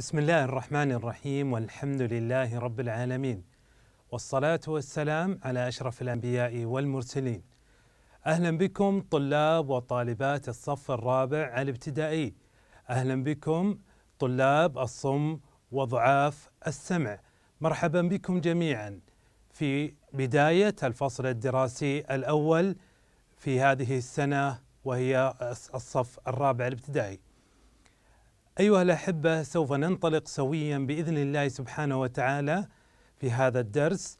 بسم الله الرحمن الرحيم والحمد لله رب العالمين والصلاة والسلام على أشرف الأنبياء والمرسلين أهلا بكم طلاب وطالبات الصف الرابع الابتدائي أهلا بكم طلاب الصم وضعاف السمع مرحبا بكم جميعا في بداية الفصل الدراسي الأول في هذه السنة وهي الصف الرابع الابتدائي أيها الأحبة سوف ننطلق سويا بإذن الله سبحانه وتعالى في هذا الدرس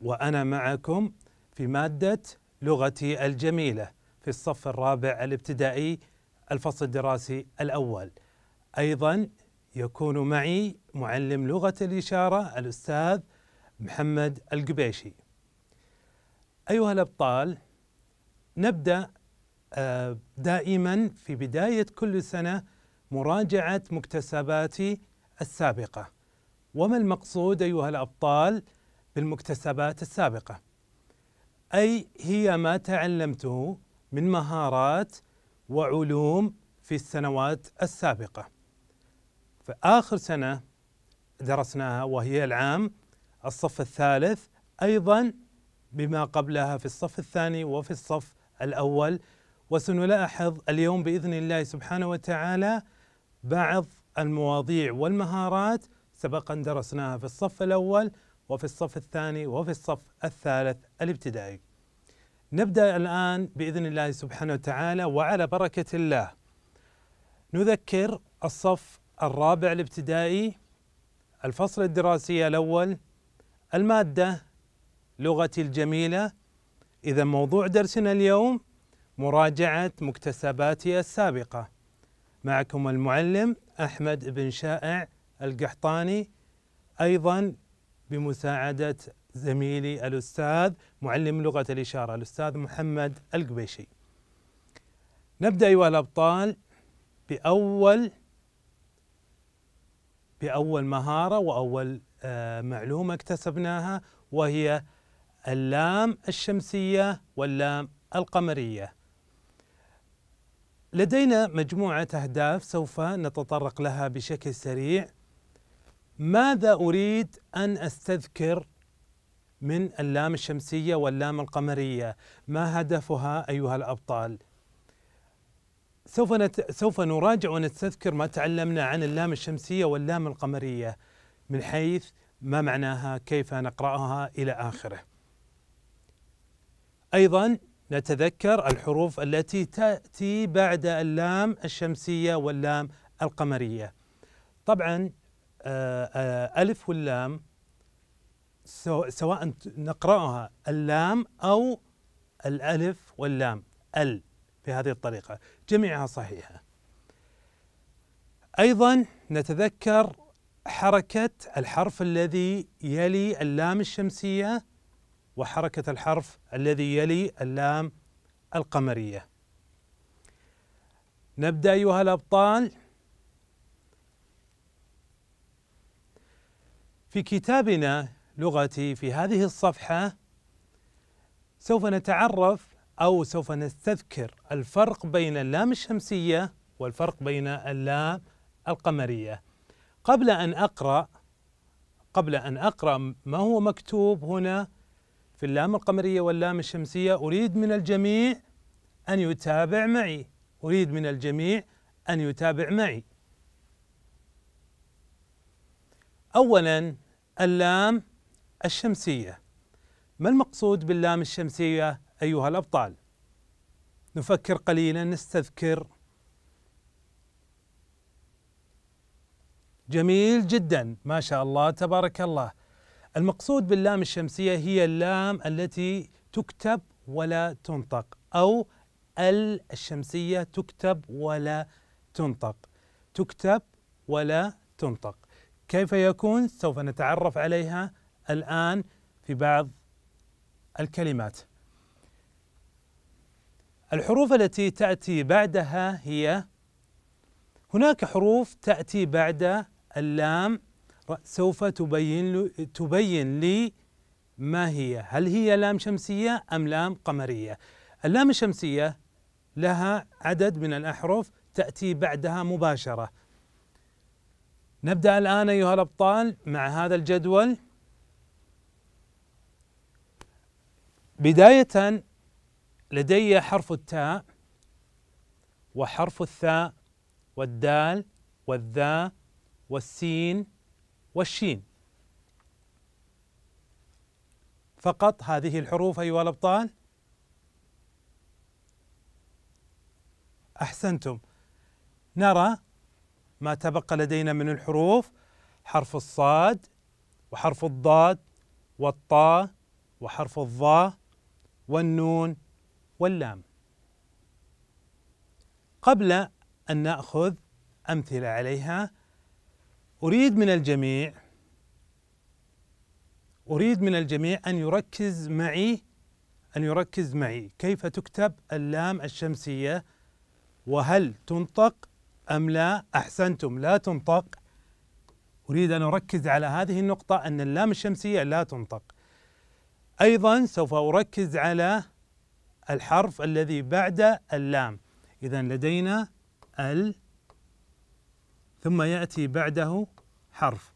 وأنا معكم في مادة لغتي الجميلة في الصف الرابع الابتدائي الفصل الدراسي الأول أيضا يكون معي معلم لغة الإشارة الأستاذ محمد القبيشي أيها الأبطال نبدأ آه، دائما في بداية كل سنة مراجعة مكتسباتي السابقة وما المقصود أيها الأبطال بالمكتسبات السابقة أي هي ما تعلمته من مهارات وعلوم في السنوات السابقة فآخر سنة درسناها وهي العام الصف الثالث أيضا بما قبلها في الصف الثاني وفي الصف الأول وسنلاحظ اليوم بإذن الله سبحانه وتعالى بعض المواضيع والمهارات سبقا درسناها في الصف الأول وفي الصف الثاني وفي الصف الثالث الابتدائي نبدأ الآن بإذن الله سبحانه وتعالى وعلى بركة الله نذكر الصف الرابع الابتدائي الفصل الدراسي الأول المادة لغتي الجميلة إذا موضوع درسنا اليوم مراجعة مكتسباتي السابقة معكم المعلم أحمد بن شائع القحطاني أيضا بمساعدة زميلي الأستاذ معلم لغة الإشارة الأستاذ محمد القبيشي نبدأ أيها الأبطال بأول بأول مهارة وأول آه، معلومة اكتسبناها وهي اللام الشمسية واللام القمرية لدينا مجموعة أهداف سوف نتطرق لها بشكل سريع ماذا أريد أن أستذكر من اللام الشمسية واللام القمرية ما هدفها أيها الأبطال سوف, نت... سوف نراجع ونستذكر ما تعلمنا عن اللام الشمسية واللام القمرية من حيث ما معناها كيف نقرأها إلى آخره أيضا نتذكر الحروف التي تأتي بعد اللام الشمسية واللام القمرية طبعا آه، آه، ألف واللام سواء نقرأها اللام أو الألف واللام ال بهذه الطريقة جميعها صحيحة أيضا نتذكر حركة الحرف الذي يلي اللام الشمسية وحركة الحرف الذي يلي اللام القمرية نبدأ أيها الأبطال في كتابنا لغتي في هذه الصفحة سوف نتعرف أو سوف نستذكر الفرق بين اللام الشمسية والفرق بين اللام القمرية قبل أن أقرأ قبل أن أقرأ ما هو مكتوب هنا في اللام القمرية واللام الشمسية أريد من الجميع أن يتابع معي أريد من الجميع أن يتابع معي أولا اللام الشمسية ما المقصود باللام الشمسية أيها الأبطال؟ نفكر قليلا نستذكر جميل جدا ما شاء الله تبارك الله المقصود باللام الشمسية هي اللام التي تكتب ولا تنطق أو ال الشمسية تكتب ولا تنطق تكتب ولا تنطق كيف يكون سوف نتعرف عليها الآن في بعض الكلمات الحروف التي تأتي بعدها هي هناك حروف تأتي بعد اللام سوف تبين تبين لي ما هي هل هي لام شمسية أم لام قمرية اللام الشمسية لها عدد من الأحرف تأتي بعدها مباشرة نبدأ الآن أيها الأبطال مع هذا الجدول بداية لدي حرف التاء وحرف الثاء والدال والذا والسين والشين فقط هذه الحروف أيها الأبطال أحسنتم نرى ما تبقى لدينا من الحروف حرف الصاد وحرف الضاد والطاء وحرف الظاء والنون واللام قبل أن نأخذ أمثلة عليها أريد من الجميع أريد من الجميع أن يركز معي أن يركز معي كيف تكتب اللام الشمسية وهل تنطق أم لا أحسنتم لا تنطق أريد أن أركز على هذه النقطة أن اللام الشمسية لا تنطق أيضا سوف أركز على الحرف الذي بعد اللام إذا لدينا ال ثم ياتي بعده حرف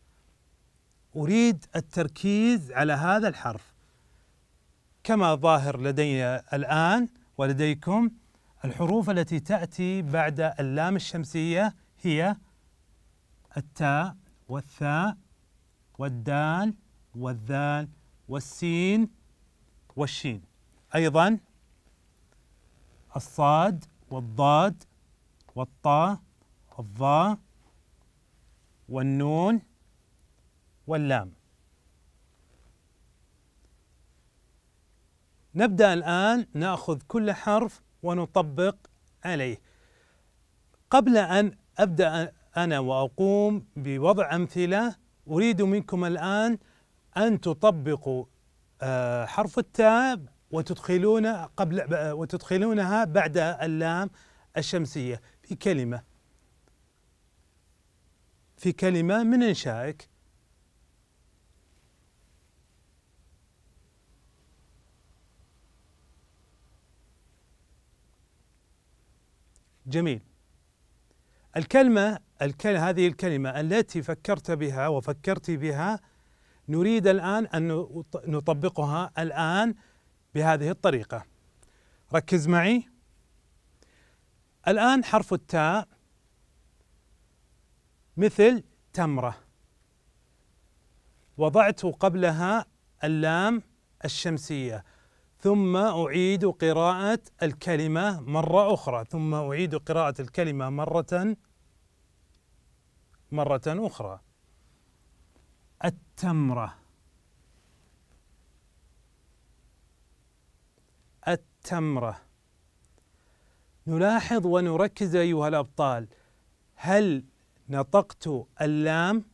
اريد التركيز على هذا الحرف كما ظاهر لدي الان ولديكم الحروف التي تاتي بعد اللام الشمسيه هي التاء والثاء والدال والذال والسين والشين ايضا الصاد والضاد والطاء والظاء والنون واللام نبدأ الآن نأخذ كل حرف ونطبق عليه قبل أن أبدأ أنا وأقوم بوضع أمثلة أريد منكم الآن أن تطبقوا آه، حرف التاء وتدخلون قبل آه، وتدخلونها بعد اللام الشمسية في كلمة في كلمة من إنشائك جميل الكلمة الكل هذه الكلمة التي فكرت بها وفكرت بها نريد الآن أن نطبقها الآن بهذه الطريقة ركز معي الآن حرف التاء مثل تمرة وضعت قبلها اللام الشمسية ثم أعيد قراءة الكلمة مرة أخرى ثم أعيد قراءة الكلمة مرة مرة أخرى التمرة التمرة نلاحظ ونركز أيها الأبطال هل نطقت اللام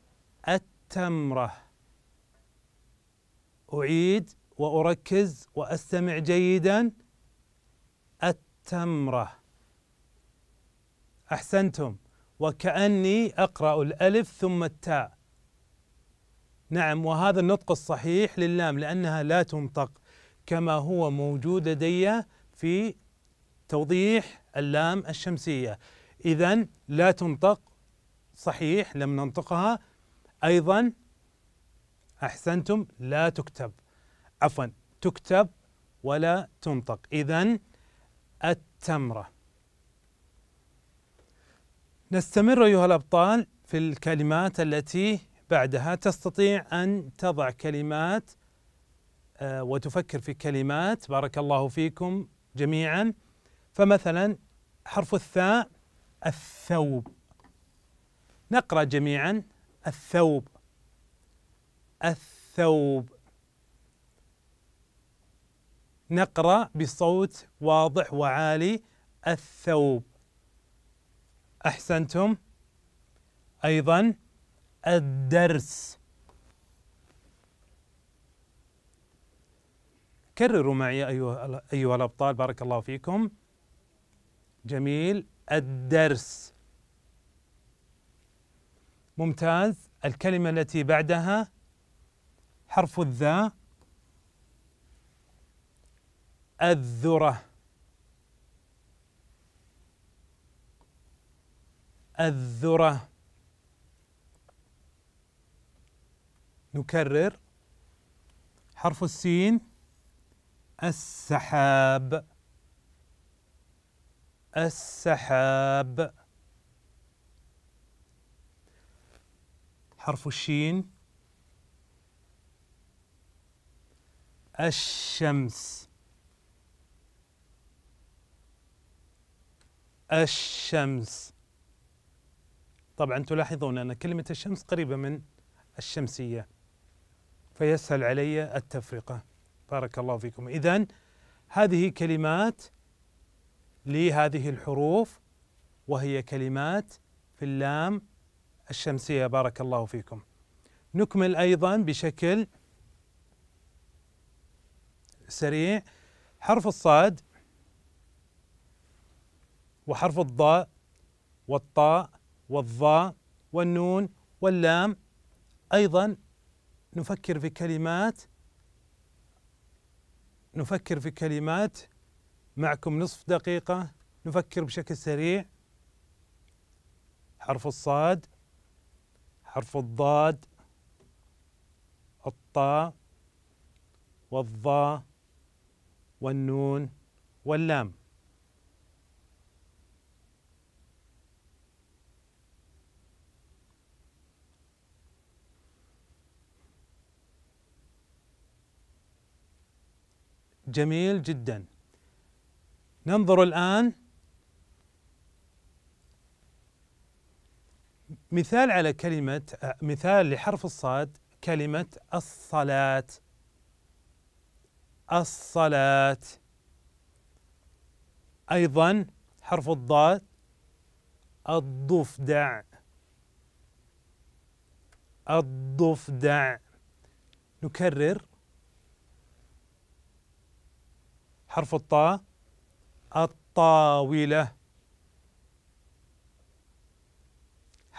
التمرة أعيد وأركز وأستمع جيدا التمرة أحسنتم وكأني أقرأ الألف ثم التاء نعم وهذا النطق الصحيح للام لأنها لا تنطق كما هو موجود لدي في توضيح اللام الشمسية إذا لا تنطق صحيح لم ننطقها أيضا أحسنتم لا تكتب عفوا تكتب ولا تنطق إذا التمرة نستمر أيها الأبطال في الكلمات التي بعدها تستطيع أن تضع كلمات آه، وتفكر في كلمات بارك الله فيكم جميعا فمثلا حرف الثاء الثوب نقرأ جميعا الثوب الثوب نقرأ بصوت واضح وعالي الثوب أحسنتم أيضا الدرس كرروا معي أيها أيها الأبطال بارك الله فيكم جميل الدرس ممتاز الكلمة التي بعدها حرف الذا الذرة الذرة نكرر حرف السين السحاب السحاب حرف الشين الشمس الشمس طبعا تلاحظون أن كلمة الشمس قريبة من الشمسية فيسهل علي التفرقة بارك الله فيكم إذا هذه كلمات لهذه الحروف وهي كلمات في اللام الشمسية بارك الله فيكم نكمل أيضا بشكل سريع حرف الصاد وحرف الضاء والطاء والظاء والنون واللام أيضا نفكر في كلمات نفكر في كلمات معكم نصف دقيقة نفكر بشكل سريع حرف الصاد حرف الضاد الطاء والظاء والنون واللام جميل جدا ننظر الآن مثال على كلمة مثال لحرف الصاد كلمة الصلاة الصلاة أيضا حرف الضاد الضفدع الضفدع نكرر حرف الطاء الطاولة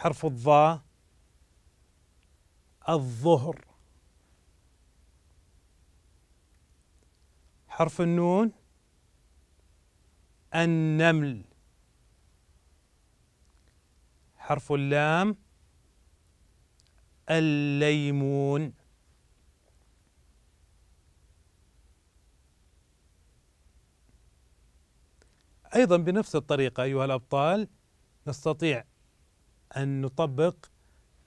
حرف الظاء الظهر حرف النون النمل حرف اللام الليمون ايضا بنفس الطريقه ايها الابطال نستطيع أن نطبق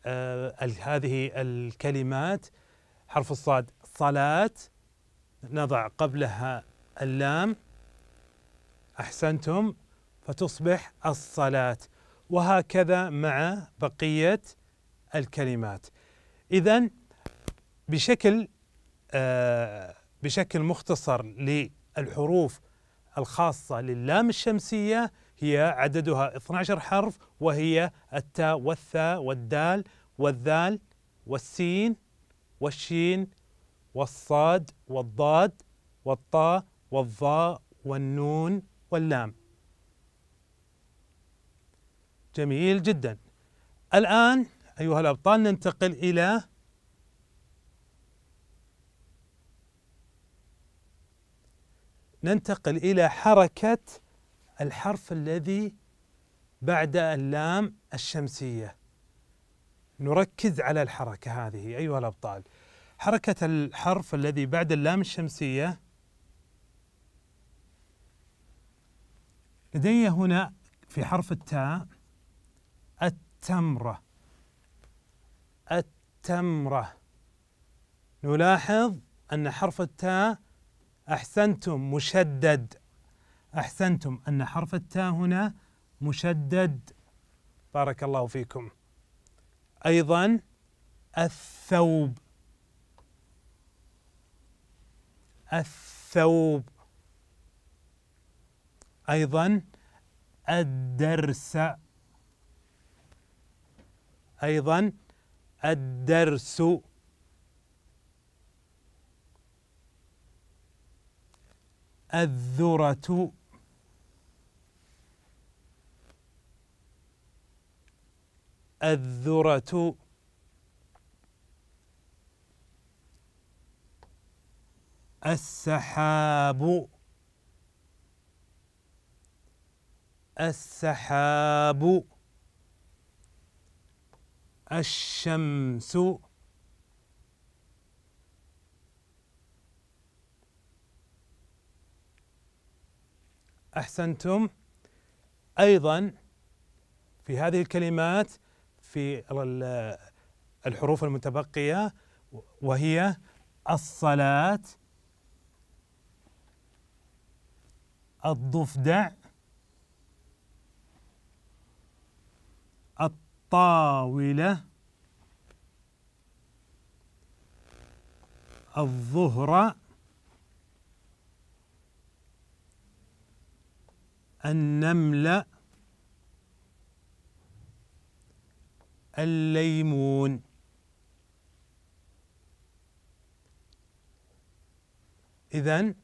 آه، هذه الكلمات حرف الصاد صلاة نضع قبلها اللام أحسنتم فتصبح الصلاة وهكذا مع بقية الكلمات إذا بشكل آه، بشكل مختصر للحروف الخاصة للام الشمسية هي عددها 12 حرف وهي التاء والثاء والدال والذال والسين والشين والصاد والضاد والطاء والظاء والنون واللام جميل جدا الآن أيها الأبطال ننتقل إلى ننتقل إلى حركة الحرف الذي بعد اللام الشمسية نركز على الحركة هذه أيها الأبطال حركة الحرف الذي بعد اللام الشمسية لدي هنا في حرف التاء التمرة التمرة نلاحظ أن حرف التاء أحسنتم مشدد أحسنتم أن حرف التاء هنا مشدد بارك الله فيكم أيضا الثوب الثوب أيضا الدرس أيضا الدرس الذرة الذرة السحاب السحاب الشمس احسنتم ايضا في هذه الكلمات في الحروف المتبقية وهي الصلاة الضفدع الطاولة الظهر النملة الليمون إذا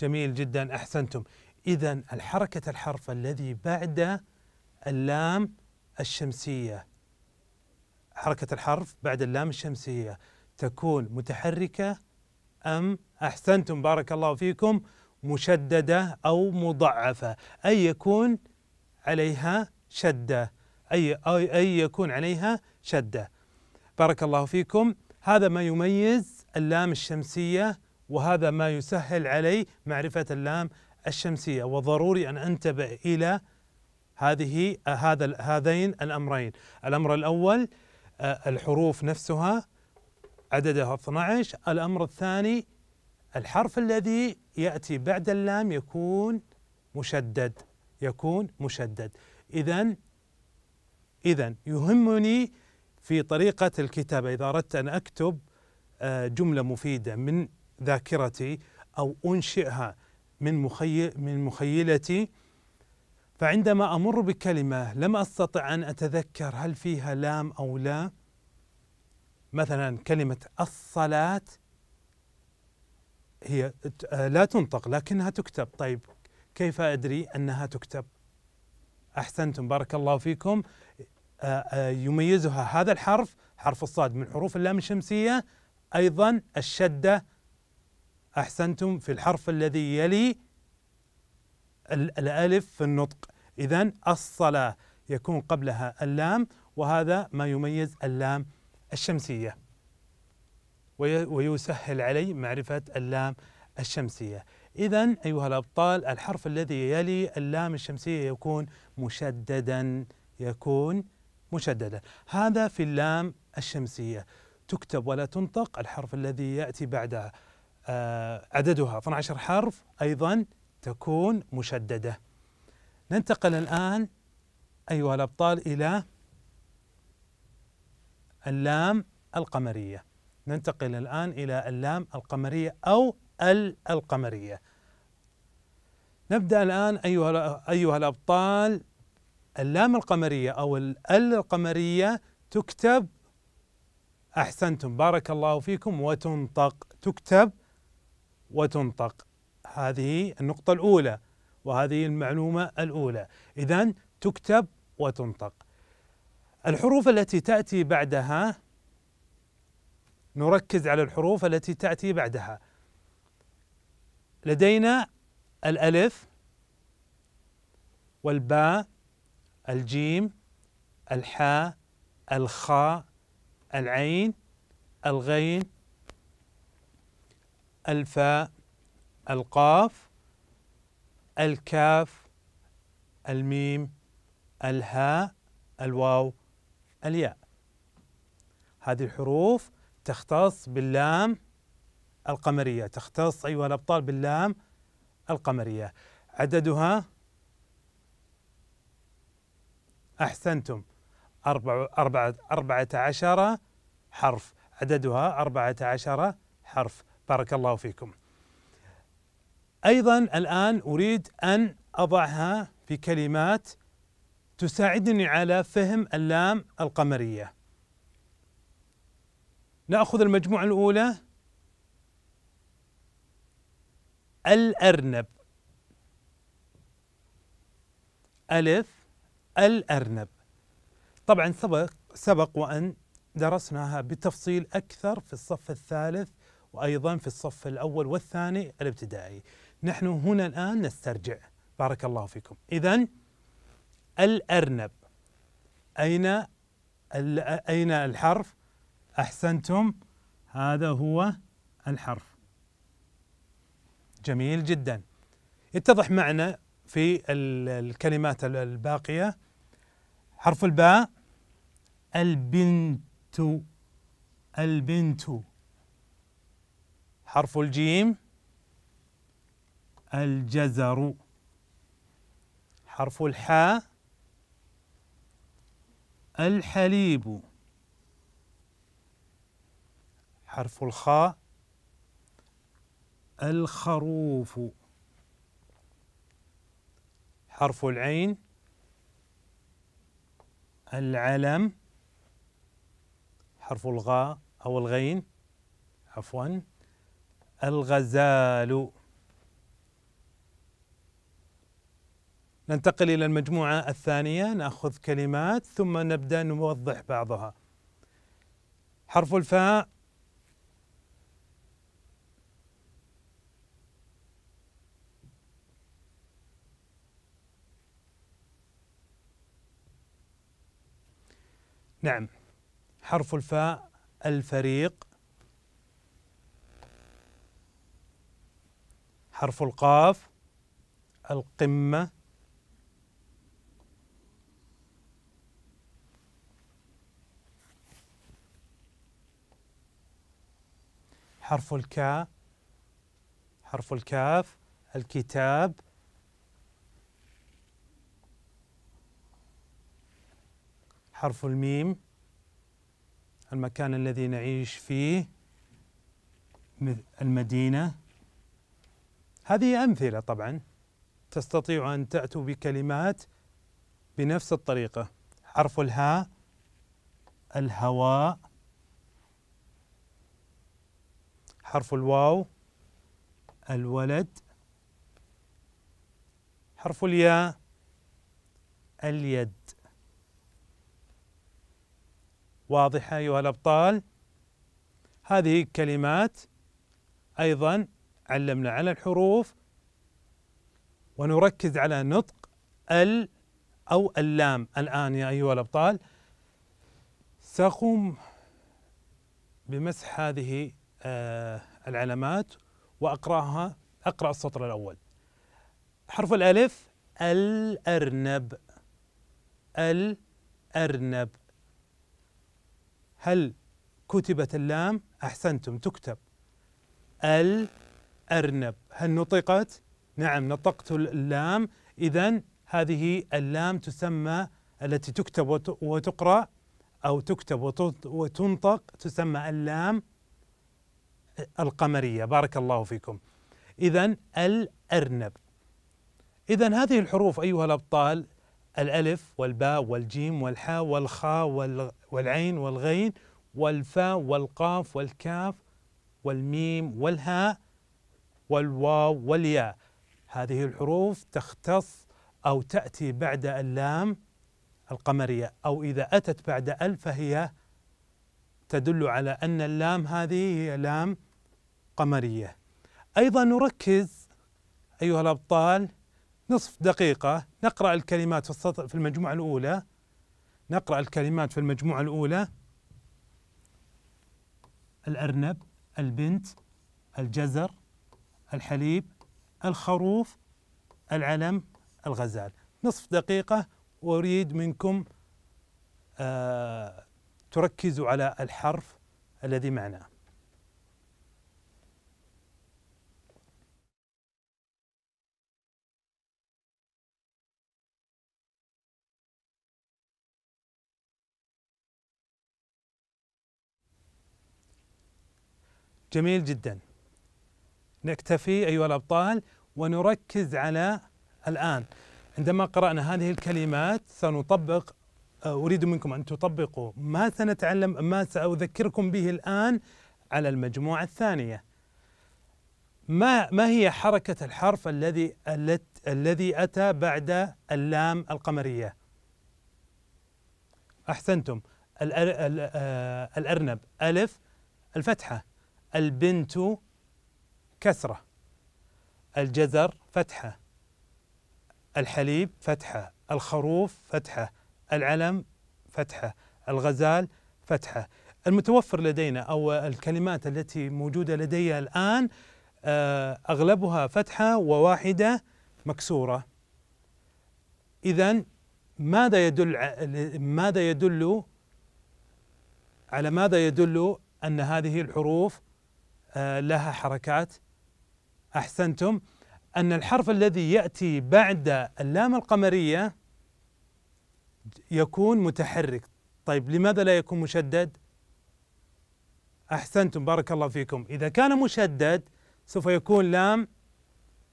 جميل جدا أحسنتم إذا الحركة الحرف الذي بعد اللام الشمسية حركة الحرف بعد اللام الشمسية تكون متحركة أم أحسنتم بارك الله فيكم مشددة أو مضعفة أي يكون عليها شدة أي, أي يكون عليها شدة بارك الله فيكم هذا ما يميز اللام الشمسية وهذا ما يسهل علي معرفة اللام الشمسية وضروري أن أنتبه إلى هذه هذا هذين الأمرين الأمر الأول آه، الحروف نفسها عددها 12 الأمر الثاني الحرف الذي يأتي بعد اللام يكون مشدد يكون مشدد إذا إذا يهمني في طريقة الكتابة إذا أردت أن أكتب آه، جملة مفيدة من ذاكرتي أو أنشئها من مخيل من مخيلتي فعندما أمر بكلمة لم أستطع أن أتذكر هل فيها لام أو لا مثلا كلمة الصلاة هي آه، لا تنطق لكنها تكتب طيب كيف أدري أنها تكتب أحسنتم بارك الله فيكم آه، آه، يميزها هذا الحرف حرف الصاد من حروف اللام الشمسية أيضا الشدة أحسنتم في الحرف الذي يلي الألف في النطق إذا الصلاة يكون قبلها اللام وهذا ما يميز اللام الشمسية ويسهل علي معرفة اللام الشمسية إذا أيها الأبطال الحرف الذي يلي اللام الشمسية يكون مشددا يكون مشددة هذا في اللام الشمسية تكتب ولا تنطق الحرف الذي يأتي بعدها آه، عددها 12 حرف أيضا تكون مشددة ننتقل الآن أيها الأبطال إلى اللام القمرية ننتقل الآن إلى اللام القمرية أو ال القمرية نبدأ الآن أيها أيها الأبطال اللام القمرية أو الأل القمرية تكتب أحسنتم بارك الله فيكم وتنطق تكتب وتنطق هذه النقطة الأولى وهذه المعلومة الأولى إذا تكتب وتنطق الحروف التي تأتي بعدها نركز على الحروف التي تأتي بعدها لدينا الألف والباء الجيم الحاء الخاء العين الغين الفاء القاف الكاف الميم الهاء الواو الياء هذه الحروف تختص باللام القمرية تختص أيها الأبطال باللام القمرية عددها أحسنتم أربع أربعة أربعة عشر حرف عددها أربعة عشر حرف بارك الله فيكم أيضا الآن أريد أن أضعها في كلمات تساعدني على فهم اللام القمرية نأخذ المجموعة الأولى الأرنب ألف الأرنب طبعا سبق, سبق وأن درسناها بتفصيل أكثر في الصف الثالث وأيضا في الصف الأول والثاني الابتدائي نحن هنا الآن نسترجع بارك الله فيكم إذا الأرنب أين أين الحرف أحسنتم هذا هو الحرف جميل جدا يتضح معنا في الكلمات الباقية حرف الباء البنت البنت حرف الجيم الجزر حرف الحاء الحليب حرف الخاء الخروف حرف العين العلم حرف الغاء أو الغين عفوا الغزال ننتقل إلى المجموعة الثانية نأخذ كلمات ثم نبدأ نوضح بعضها حرف الفاء نعم حرف الفاء الفريق حرف القاف القمة حرف الكاء حرف الكاف الكتاب حرف الميم المكان الذي نعيش فيه المدينة هذه أمثلة طبعا تستطيع أن تأتوا بكلمات بنفس الطريقة حرف الهاء الهواء حرف الواو الولد حرف الياء اليد واضحة أيها الأبطال هذه كلمات أيضا علمنا على الحروف ونركز على نطق ال أو اللام الآن يا أيها الأبطال سأقوم بمسح هذه آه، العلامات وأقرأها أقرأ السطر الأول حرف الألف الأرنب الأرنب هل كتبت اللام أحسنتم تكتب الأرنب هل نطقت نعم نطقت اللام إذا هذه اللام تسمى التي تكتب وتقرأ أو تكتب وتنطق تسمى اللام القمرية بارك الله فيكم إذا الأرنب إذا هذه الحروف أيها الأبطال الألف والباء والجيم والحاء والخاء والعين والغين والفاء والقاف والكاف والميم والهاء والواو والياء هذه الحروف تختص أو تأتي بعد اللام القمرية أو إذا أتت بعد ألف فهي تدل على أن اللام هذه هي لام قمرية أيضا نركز أيها الأبطال نصف دقيقة نقرأ الكلمات في المجموعة الأولى نقرأ الكلمات في المجموعة الأولى الأرنب البنت الجزر الحليب الخروف العلم الغزال نصف دقيقة وأريد منكم آه تركزوا على الحرف الذي معناه جميل جدا نكتفي أيها الأبطال ونركز على الآن عندما قرأنا هذه الكلمات سنطبق آه، أريد منكم أن تطبقوا ما سنتعلم ما سأذكركم به الآن على المجموعة الثانية ما ما هي حركة الحرف الذي الذي أتى بعد اللام القمرية؟ أحسنتم آه، الأرنب ألف الفتحة البنت كسرة الجزر فتحة الحليب فتحة الخروف فتحة العلم فتحة الغزال فتحة المتوفر لدينا أو الكلمات التي موجودة لدي الآن آه، أغلبها فتحة وواحدة مكسورة إذا ماذا يدل ماذا يدل على ماذا يدل أن هذه الحروف آه، لها حركات احسنتم ان الحرف الذي ياتي بعد اللام القمريه يكون متحرك طيب لماذا لا يكون مشدد احسنتم بارك الله فيكم اذا كان مشدد سوف يكون لام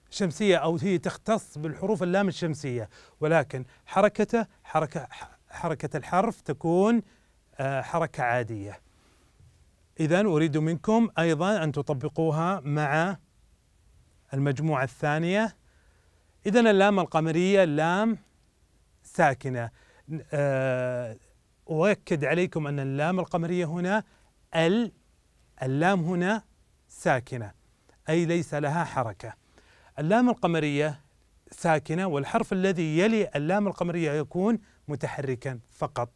شمسيه او هي تختص بالحروف اللام الشمسيه ولكن حركته حركه حركه الحرف تكون آه، حركه عاديه إذا أريد منكم أيضا أن تطبقوها مع المجموعة الثانية إذا اللام القمرية لام ساكنة آه، أؤكد عليكم أن اللام القمرية هنا ال اللام هنا ساكنة أي ليس لها حركة اللام القمرية ساكنة والحرف الذي يلي اللام القمرية يكون متحركا فقط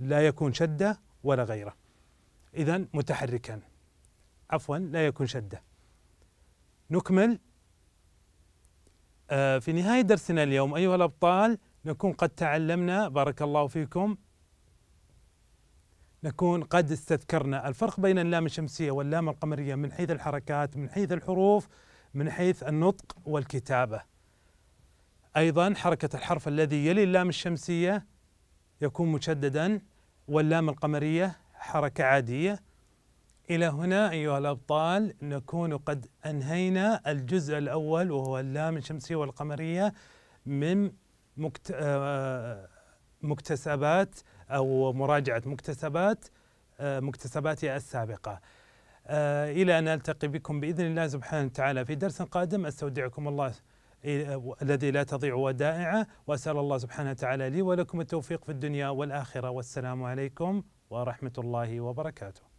لا يكون شدة ولا غيره إذا متحركا عفوا لا يكون شدة نكمل آه، في نهاية درسنا اليوم أيها الأبطال نكون قد تعلمنا بارك الله فيكم نكون قد استذكرنا الفرق بين اللام الشمسية واللام القمرية من حيث الحركات من حيث الحروف من حيث النطق والكتابة أيضا حركة الحرف الذي يلي اللام الشمسية يكون مشددا واللام القمرية حركة عادية إلى هنا أيها الأبطال نكون قد أنهينا الجزء الأول وهو اللام الشمسية والقمرية من مكت... آه، مكتسبات أو مراجعة مكتسبات آه، مكتسباتي السابقة آه، إلى أن ألتقي بكم بإذن الله سبحانه وتعالى في درس قادم أستودعكم الله الذي لا تضيع ودائعه وأسأل الله سبحانه وتعالى لي ولكم التوفيق في الدنيا والآخرة والسلام عليكم ورحمه الله وبركاته